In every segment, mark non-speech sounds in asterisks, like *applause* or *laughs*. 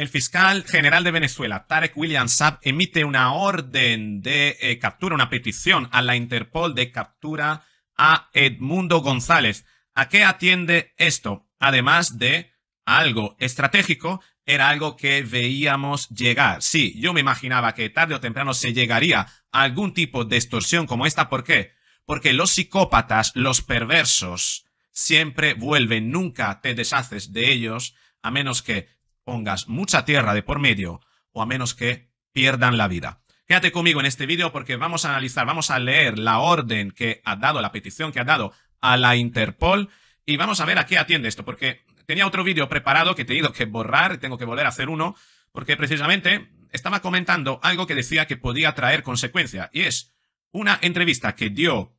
El fiscal general de Venezuela, Tarek William Saab, emite una orden de eh, captura, una petición a la Interpol de captura a Edmundo González. ¿A qué atiende esto? Además de algo estratégico, era algo que veíamos llegar. Sí, yo me imaginaba que tarde o temprano se llegaría a algún tipo de extorsión como esta. ¿Por qué? Porque los psicópatas, los perversos, siempre vuelven, nunca te deshaces de ellos, a menos que pongas mucha tierra de por medio o a menos que pierdan la vida. Quédate conmigo en este vídeo porque vamos a analizar, vamos a leer la orden que ha dado, la petición que ha dado a la Interpol y vamos a ver a qué atiende esto, porque tenía otro vídeo preparado que he tenido que borrar, tengo que volver a hacer uno, porque precisamente estaba comentando algo que decía que podía traer consecuencia y es una entrevista que dio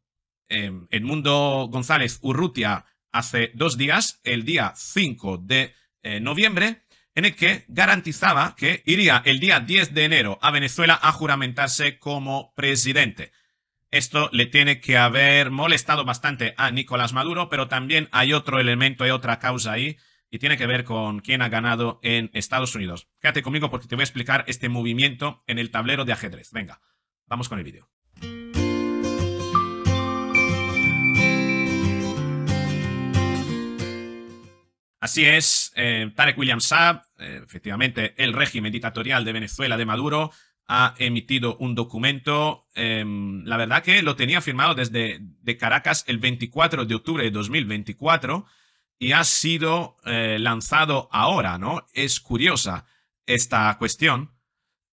el em, Edmundo González Urrutia hace dos días, el día 5 de eh, noviembre, en el que garantizaba que iría el día 10 de enero a Venezuela a juramentarse como presidente. Esto le tiene que haber molestado bastante a Nicolás Maduro, pero también hay otro elemento, hay otra causa ahí, y tiene que ver con quién ha ganado en Estados Unidos. Quédate conmigo porque te voy a explicar este movimiento en el tablero de ajedrez. Venga, vamos con el vídeo. Así es, eh, Tarek William Saab, eh, efectivamente el régimen dictatorial de Venezuela de Maduro, ha emitido un documento, em, la verdad que lo tenía firmado desde de Caracas el 24 de octubre de 2024 y ha sido eh, lanzado ahora, ¿no? Es curiosa esta cuestión.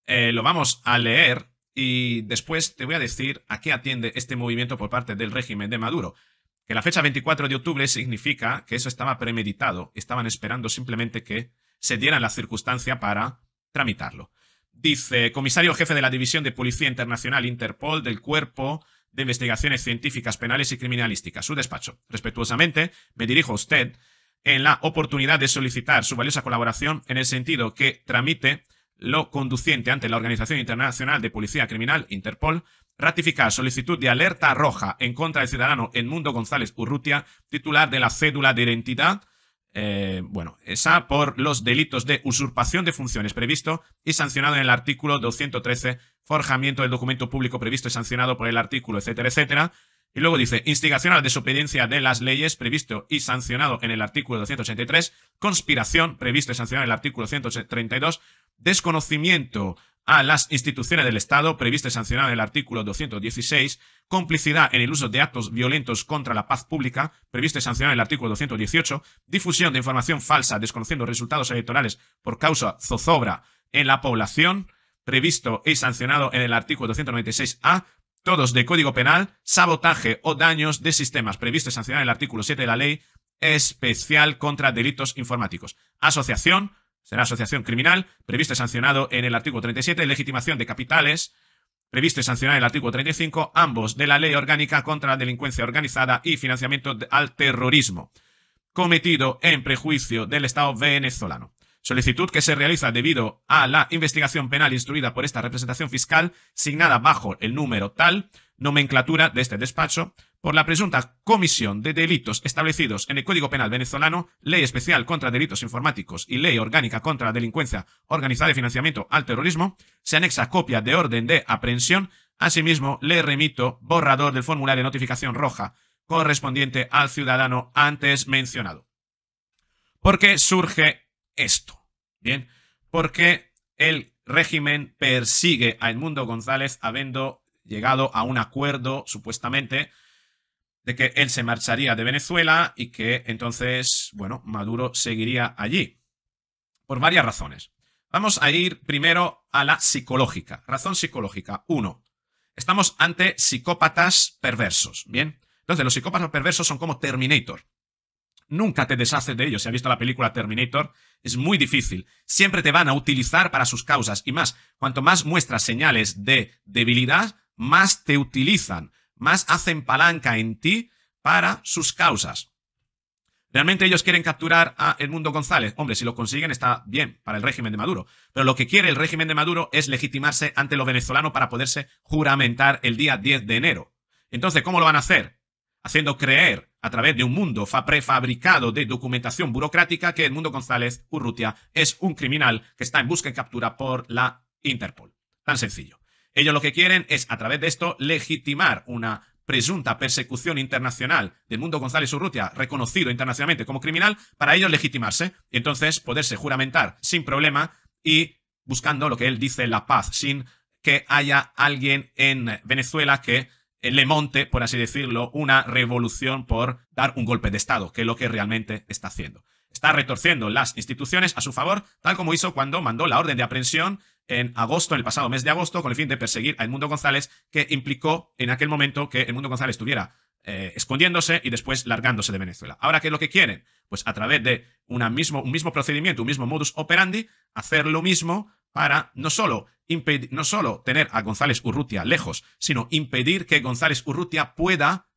lo vamos a leer y después te voy a decir a qué atiende este movimiento por parte del régimen de Maduro. Que la fecha 24 de octubre significa que eso estaba premeditado, estaban esperando simplemente que se dieran la circunstancia para tramitarlo. Dice, comisario jefe de la División de Policía Internacional Interpol del Cuerpo de Investigaciones Científicas Penales y Criminalísticas, su despacho. Respetuosamente, me dirijo a usted en la oportunidad de solicitar su valiosa colaboración en el sentido que tramite lo conduciente ante la Organización Internacional de Policía Criminal, Interpol, Ratificar solicitud de alerta roja en contra del ciudadano Edmundo González Urrutia, titular de la cédula de identidad. Eh, bueno, esa por los delitos de usurpación de funciones previsto y sancionado en el artículo 213, forjamiento del documento público previsto y sancionado por el artículo, etcétera, etcétera. Y luego dice, instigación a la desobediencia de las leyes, previsto y sancionado en el artículo 283, conspiración, previsto y sancionado en el artículo 132, desconocimiento a las instituciones del Estado previsto y sancionado en el artículo 216, complicidad en el uso de actos violentos contra la paz pública, previsto y sancionado en el artículo 218, difusión de información falsa desconociendo resultados electorales por causa zozobra en la población, previsto y sancionado en el artículo 296A, todos de Código Penal, sabotaje o daños de sistemas, previsto y sancionado en el artículo 7 de la ley especial contra delitos informáticos, asociación, será asociación criminal, previsto y sancionado en el artículo 37, legitimación de capitales, previsto y sancionado en el artículo 35, ambos de la Ley Orgánica contra la Delincuencia Organizada y Financiamiento al Terrorismo, cometido en prejuicio del Estado venezolano. Solicitud que se realiza debido a la investigación penal instruida por esta representación fiscal, signada bajo el número tal, nomenclatura de este despacho, por la presunta comisión de delitos establecidos en el Código Penal venezolano, Ley Especial contra Delitos Informáticos y Ley Orgánica contra la Delincuencia Organizada y Financiamiento al Terrorismo, se anexa copia de orden de aprehensión. Asimismo, le remito borrador del formulario de notificación roja correspondiente al ciudadano antes mencionado. ¿Por qué surge esto? Bien, porque el régimen persigue a Edmundo González habiendo llegado a un acuerdo, supuestamente, de que él se marcharía de Venezuela y que entonces, bueno, Maduro seguiría allí. Por varias razones. Vamos a ir primero a la psicológica. Razón psicológica. Uno, estamos ante psicópatas perversos, ¿bien? Entonces, los psicópatas perversos son como Terminator. Nunca te deshaces de ellos. Si has visto la película Terminator, es muy difícil. Siempre te van a utilizar para sus causas. Y más, cuanto más muestras señales de debilidad, más te utilizan más hacen palanca en ti para sus causas. Realmente ellos quieren capturar a Edmundo González. Hombre, si lo consiguen está bien para el régimen de Maduro. Pero lo que quiere el régimen de Maduro es legitimarse ante los venezolanos para poderse juramentar el día 10 de enero. Entonces, ¿cómo lo van a hacer? Haciendo creer a través de un mundo prefabricado de documentación burocrática que Edmundo González Urrutia es un criminal que está en busca y captura por la Interpol. Tan sencillo. Ellos lo que quieren es, a través de esto, legitimar una presunta persecución internacional del mundo González Urrutia, reconocido internacionalmente como criminal, para ellos legitimarse y entonces poderse juramentar sin problema y buscando lo que él dice, la paz, sin que haya alguien en Venezuela que le monte, por así decirlo, una revolución por dar un golpe de Estado, que es lo que realmente está haciendo está retorciendo las instituciones a su favor, tal como hizo cuando mandó la orden de aprehensión en agosto, en el pasado mes de agosto, con el fin de perseguir a Edmundo González, que implicó en aquel momento que Edmundo González estuviera eh, escondiéndose y después largándose de Venezuela. Ahora, ¿qué es lo que quieren? Pues a través de mismo, un mismo procedimiento, un mismo modus operandi, hacer lo mismo para no solo, impedir, no solo tener a González Urrutia lejos, sino impedir que González Urrutia pueda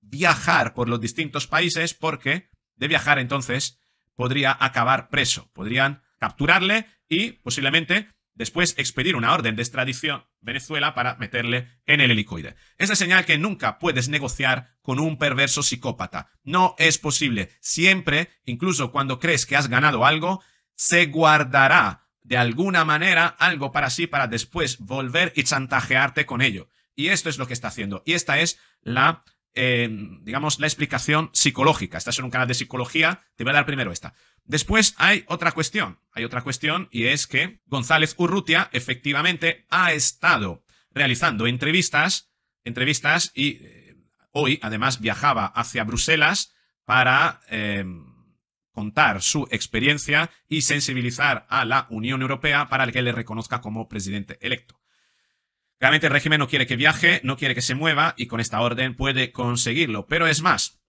viajar por los distintos países porque de viajar entonces podría acabar preso. Podrían capturarle y posiblemente después expedir una orden de extradición Venezuela para meterle en el helicoide. Esa señal que nunca puedes negociar con un perverso psicópata. No es posible. Siempre, incluso cuando crees que has ganado algo, se guardará de alguna manera algo para sí para después volver y chantajearte con ello. Y esto es lo que está haciendo. Y esta es la digamos, la explicación psicológica. Estás en un canal de psicología, te voy a dar primero esta. Después hay otra cuestión, hay otra cuestión y es que González Urrutia efectivamente ha estado realizando entrevistas, entrevistas y eh, hoy además viajaba hacia Bruselas para em, contar su experiencia y sensibilizar a la Unión Europea para que le reconozca como presidente electo. Realmente el régimen no quiere que viaje, no quiere que se mueva y con esta orden puede conseguirlo. Pero es más,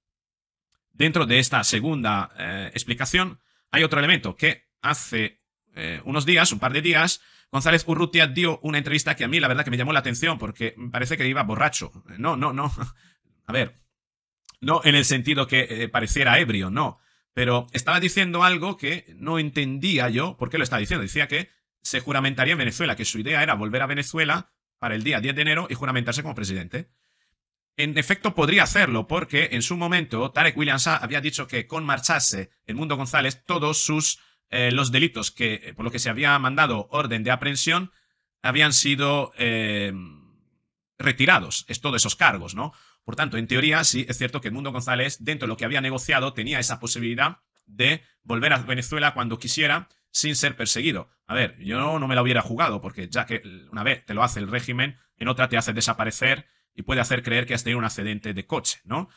dentro de esta segunda eh, explicación hay otro elemento que hace eh, unos días, un par de días, González Urrutia dio una entrevista que a mí la verdad que me llamó la atención porque me parece que iba borracho. No, no, no. *laughs* A ver, no en el sentido que eh, pareciera ebrio, no. Pero estaba diciendo algo que no entendía yo por qué lo estaba diciendo. Decía que se juramentaría en Venezuela, que su idea era volver a Venezuela para el día 10 de enero y juramentarse como presidente. En efecto, podría hacerlo porque en su momento Tarek Williams había dicho que con marcharse el mundo González, todos sus eh, los delitos que eh, por los que se había mandado orden de aprehensión habían sido eh, retirados, es todos esos cargos, ¿no? Por tanto, en teoría sí es cierto que el mundo González, dentro de lo que había negociado, tenía esa posibilidad de volver a Venezuela cuando quisiera sin ser perseguido. A ver, yo no, me la hubiera jugado, porque ya que una vez te lo hace el régimen, en otra te hace desaparecer y puede hacer creer que has tenido un accidente de coche, ¿no?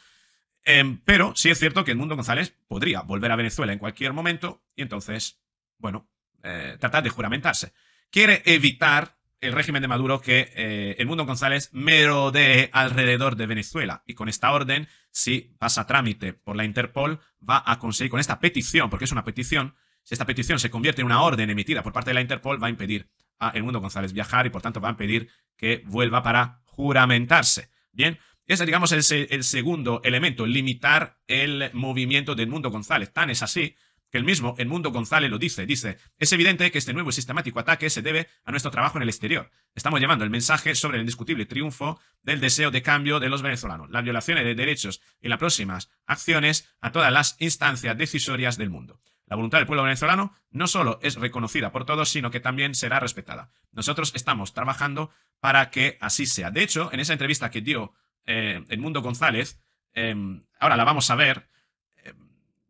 Em, pero sí es cierto que el mundo González podría volver a Venezuela en cualquier momento y entonces, bueno, eh, tratar de juramentarse. Quiere evitar el régimen de Maduro que eh, el mundo González merodee alrededor de Venezuela. Y con esta orden, si pasa trámite por la Interpol, va a conseguir, con esta petición, porque es una petición, si esta petición se convierte en una orden emitida por parte de la Interpol, va a impedir a El Mundo González viajar y por tanto va a impedir que vuelva para juramentarse. Bien, ese es, digamos, el, segundo elemento, limitar el movimiento de Mundo González. Tan es así que el mismo El Mundo González lo dice. Dice, es evidente que este nuevo sistemático ataque se debe a nuestro trabajo en el exterior. Estamos llevando el mensaje sobre el indiscutible triunfo del deseo de cambio de los venezolanos, las violaciones de derechos y las próximas acciones a todas las instancias decisorias del mundo. La voluntad del pueblo venezolano no solo es reconocida por todos, sino que también será respetada. Nosotros estamos trabajando para que así sea. De hecho, en esa entrevista que dio el eh, Edmundo González, eh, ahora la vamos a ver, eh,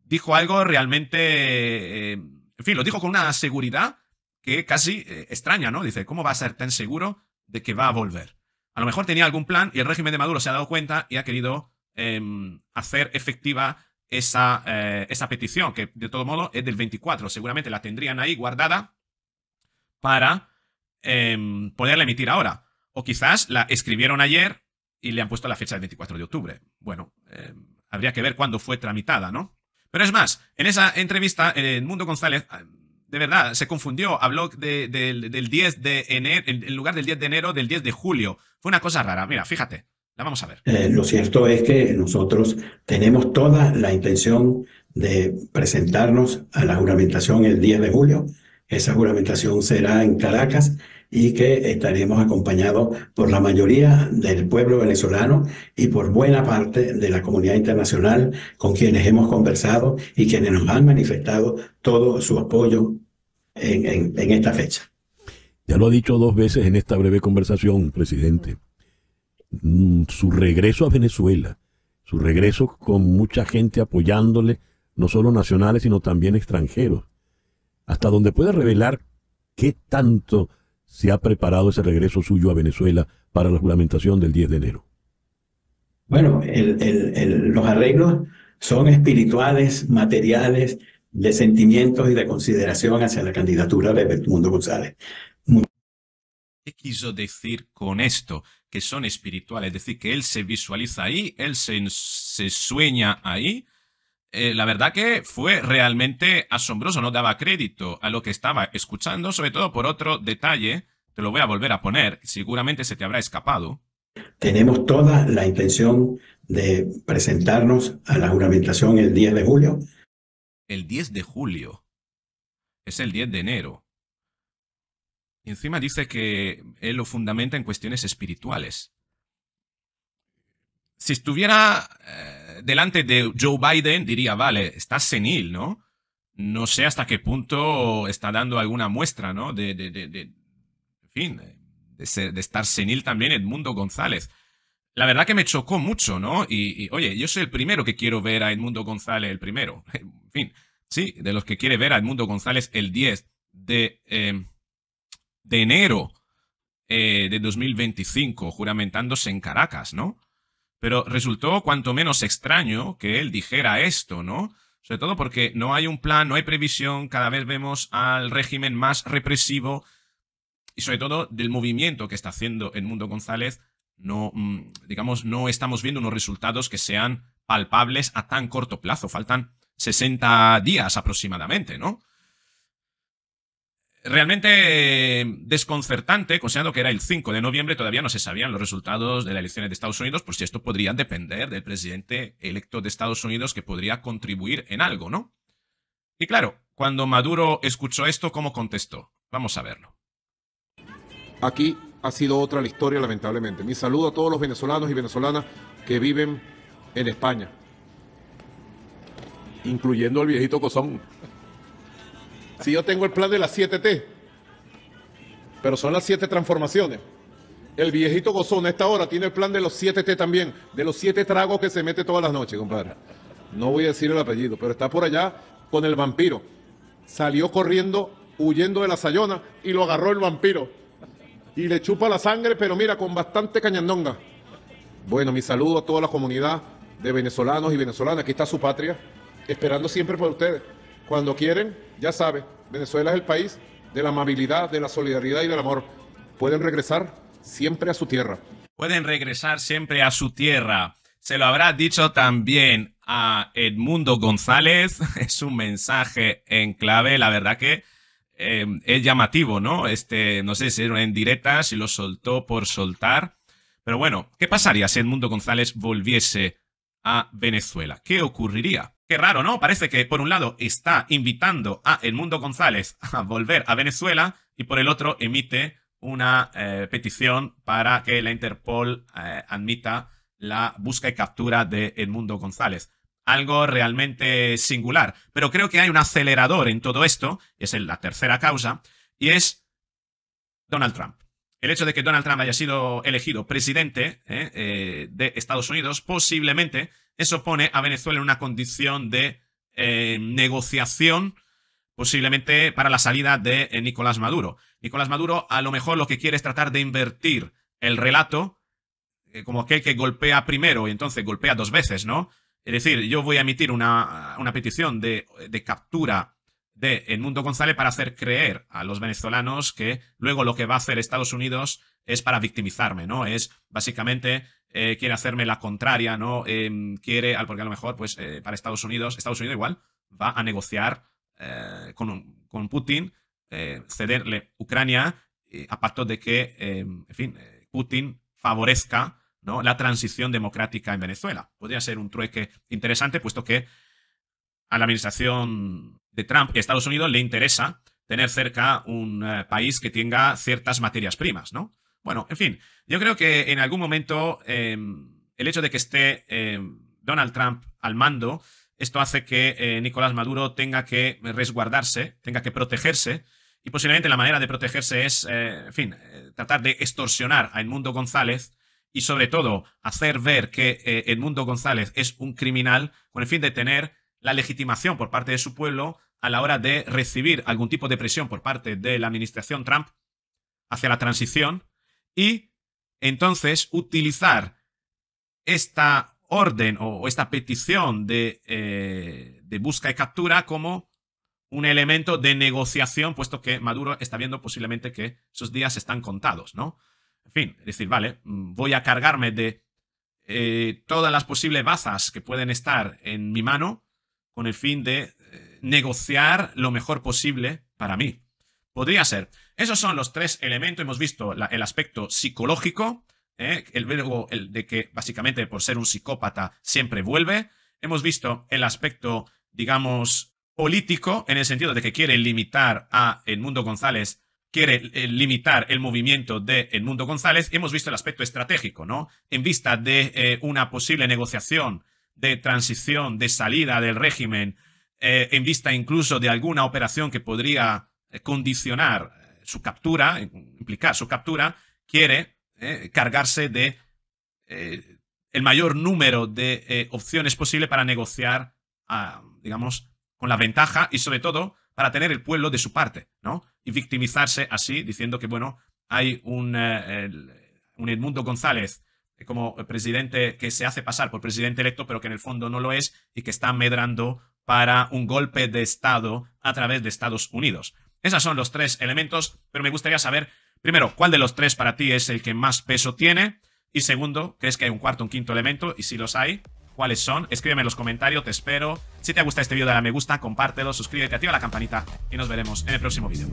dijo algo realmente, en fin, lo dijo con una seguridad que casi extraña, ¿no? Dice, ¿cómo va a ser tan seguro de que va a volver? A lo mejor tenía algún plan y el régimen de Maduro se ha dado cuenta y ha querido hacer efectiva esa, eh, esa petición, que de todo modo es del 24. Seguramente la tendrían ahí guardada para em, poderla emitir ahora. O quizás la escribieron ayer y le han puesto la fecha del 24 de octubre. Bueno, em, habría que ver cuándo fue tramitada, ¿no? Pero es más, en esa entrevista, el eh, Mundo González, ah, de verdad, se confundió. Habló del 10 de enero, en lugar del 10 de enero, del 10 de julio. Fue una cosa rara. Mira, fíjate vamos a ver. Eh, lo cierto es que nosotros tenemos toda la intención de presentarnos a la juramentación el 10 de julio. Esa juramentación será en Caracas y que estaremos acompañados por la mayoría del pueblo venezolano y por buena parte de la comunidad internacional con quienes hemos conversado y quienes nos han manifestado todo su apoyo en, en esta fecha. Ya lo ha dicho dos veces en esta breve conversación, presidente. Mm, su regreso a Venezuela, su regreso con mucha gente apoyándole, no solo nacionales, sino también extranjeros, hasta donde puede revelar qué tanto se ha preparado ese regreso suyo a Venezuela para la juramentación del 10 de enero. Bueno, los arreglos son espirituales, materiales, de sentimientos y de consideración hacia la candidatura de Bertmundo González. ¿Qué quiso decir con esto? que son espirituales, es decir, que él se visualiza ahí, él se, sueña ahí. Eh, la verdad que fue realmente asombroso, no daba crédito a lo que estaba escuchando, sobre todo por otro detalle, te lo voy a volver a poner, seguramente se te habrá escapado. Tenemos toda la intención de presentarnos a la juramentación el 10 de julio. El 10 de julio. Es el 10 de enero encima dice que él lo fundamenta en cuestiones espirituales. Si estuviera eh, delante de Joe Biden, diría, vale, está senil, ¿no? No sé hasta qué punto está dando alguna muestra, ¿no? De, en fin, de, de, estar senil también Edmundo González. La verdad que me chocó mucho, ¿no? Y, oye, yo soy el primero que quiero ver a Edmundo González, el primero. *laughs* En fin, sí, de los que quiere ver a Edmundo González el 10 de em, de enero eh, de 2025, juramentándose en Caracas, ¿no? Pero resultó cuanto menos extraño que él dijera esto, ¿no? Sobre todo porque no hay un plan, no hay previsión, cada vez vemos al régimen más represivo y sobre todo del movimiento que está haciendo el Mundo González, no, mm, digamos, no estamos viendo unos resultados que sean palpables a tan corto plazo. Faltan 60 días aproximadamente, ¿no? realmente desconcertante, considerando que era el 5 de noviembre, todavía no se sabían los resultados de las elecciones de Estados Unidos, pues si esto podría depender del presidente electo de Estados Unidos que podría contribuir en algo, ¿no? Y claro, cuando Maduro escuchó esto, ¿cómo contestó? Vamos a verlo. Aquí ha sido otra la historia, lamentablemente. Mi saludo a todos los venezolanos y venezolanas que viven en España, incluyendo al viejito Cosón. Si yo tengo el plan de las 7T, pero son las 7 transformaciones. El viejito gozón a esta hora tiene el plan de los 7T también, de los 7 tragos que se mete todas las noches, compadre. No voy a decir el apellido, pero está por allá con el vampiro. Salió corriendo, huyendo de la sayona y lo agarró el vampiro. Y le chupa la sangre, pero mira, con bastante cañandonga. Bueno, mi saludo a toda la comunidad de venezolanos y venezolanas. Aquí está su patria, esperando siempre por ustedes. Cuando quieren, ya sabe, Venezuela es el país de la amabilidad, de la solidaridad y del amor. Pueden regresar siempre a su tierra. Pueden regresar siempre a su tierra. Se lo habrá dicho también a Edmundo González. *laughs* Es un mensaje en clave. La verdad que eh, es llamativo, ¿no? Este, no sé si era en directa, si lo soltó por soltar. Pero bueno, ¿qué pasaría si Edmundo González volviese a Venezuela? ¿Qué ocurriría? Qué raro, ¿no? Parece que por un lado está invitando a Edmundo González a volver a Venezuela y por el otro emite una eh, petición para que la Interpol eh, admita la búsqueda y captura de Edmundo González. Algo realmente singular. Pero creo que hay un acelerador en todo esto, es la tercera causa, y es Donald Trump. El hecho de que Donald Trump haya sido elegido presidente eh, de Estados Unidos posiblemente eso pone a Venezuela en una condición de eh, negociación posiblemente para la salida de eh, Nicolás Maduro. Nicolás Maduro a lo mejor lo que quiere es tratar de invertir el relato eh, como aquel que golpea primero y entonces golpea dos veces, ¿no? Es decir, yo voy a emitir una, una petición de, de, captura de El Mundo González para hacer creer a los venezolanos que luego lo que va a hacer Estados Unidos es para victimizarme, ¿no? Es básicamente eh, quiere hacerme la contraria, ¿no? Em, quiere, porque a lo mejor, pues eh, para Estados Unidos, Estados Unidos igual va a negociar eh, con, con, Putin, cederle Ucrania a pacto de que, em, en fin, Putin favorezca ¿no? la transición democrática en Venezuela. Podría ser un trueque interesante, puesto que a la administración de Trump y Estados Unidos le interesa tener cerca un país que tenga ciertas materias primas, ¿no? Bueno, en fin, yo creo que en algún momento em, el hecho de que esté em, Donald Trump al mando, esto hace que eh, Nicolás Maduro tenga que resguardarse, tenga que protegerse, y posiblemente la manera de protegerse es, eh, en fin, eh, tratar de extorsionar a Edmundo González y sobre todo hacer ver que Edmundo González es un criminal con el fin de tener la legitimación por parte de su pueblo a la hora de recibir algún tipo de presión por parte de la administración Trump hacia la transición y entonces utilizar esta orden o esta petición eh, de, busca y captura como un elemento de negociación, puesto que Maduro está viendo posiblemente que sus días están contados, ¿no? En fin, es decir, vale, mm, voy a cargarme de eh, todas las posibles bazas que pueden estar en mi mano con el fin de eh, negociar lo mejor posible para mí. Podría ser. Esos son los tres elementos. Hemos visto el aspecto psicológico, ¿eh? el verbo de que básicamente por ser un psicópata siempre vuelve. Hemos visto el aspecto, digamos, político, en el sentido de que quiere limitar a el mundo González, quiere eh, limitar el movimiento de mundo González. Hemos visto el aspecto estratégico, ¿no? En vista de eh, una posible negociación de transición, de salida del régimen, en vista incluso de alguna operación que podría condicionar su captura, implicar su captura, quiere eh, cargarse de eh, el mayor número de eh, opciones posible para negociar, ah, digamos, con la ventaja y sobre todo para tener el pueblo de su parte, ¿no? Y victimizarse así diciendo que, bueno, hay un, un Edmundo González como presidente que se hace pasar por presidente electo, pero que en el fondo no lo es y que está medrando para un golpe de Estado a través de Estados Unidos. Esos son los tres elementos, pero me gustaría saber, primero, cuál de los tres para ti es el que más peso tiene. Y segundo, ¿crees que hay un cuarto, un quinto elemento? Y si los hay, ¿cuáles son? Escríbeme en los comentarios, te espero. Si te gusta este vídeo, dale a me gusta, compártelo, suscríbete, activa la campanita y nos veremos en el próximo vídeo.